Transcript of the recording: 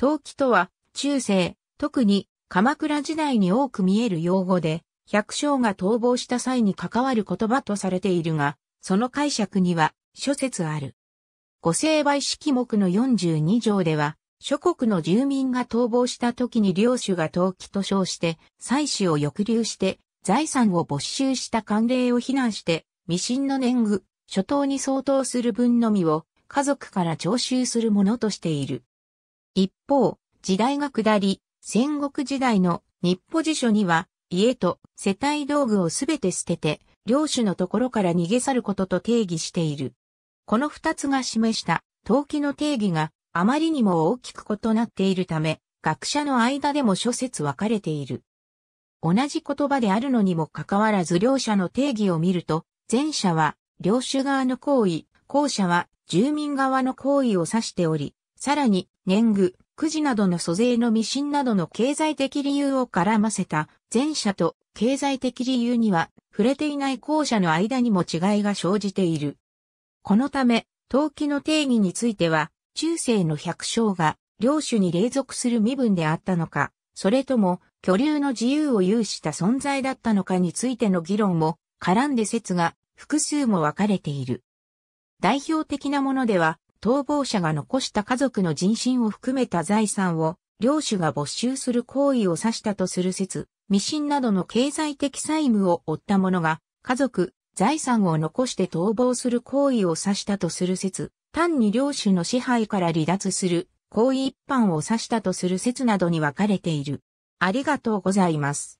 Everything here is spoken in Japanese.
陶器とは、中世、特に鎌倉時代に多く見える用語で、百姓が逃亡した際に関わる言葉とされているが、その解釈には諸説ある。御成敗式目の42条では、諸国の住民が逃亡した時に領主が投機と称して、妻子を抑留して、財産を没収した慣例を非難して、未信の年貢、諸島に相当する分のみを、家族から徴収するものとしている。一方、時代が下り、戦国時代の日歩辞書には、家と世帯道具をすべて捨てて、領主のところから逃げ去ることと定義している。この二つが示した陶器の定義があまりにも大きく異なっているため、学者の間でも諸説分かれている。同じ言葉であるのにもかかわらず両者の定義を見ると、前者は領主側の行為、後者は住民側の行為を指しており、さらに、年貢、くじなどの租税の未信などの経済的理由を絡ませた前者と経済的理由には触れていない後者の間にも違いが生じている。このため、投機の定義については、中世の百姓が領主に隷属する身分であったのか、それとも、巨流の自由を有した存在だったのかについての議論も絡んで説が複数も分かれている。代表的なものでは、逃亡者が残した家族の人身を含めた財産を、領主が没収する行為を指したとする説、未信などの経済的債務を負った者が、家族、財産を残して逃亡する行為を指したとする説、単に領主の支配から離脱する行為一般を指したとする説などに分かれている。ありがとうございます。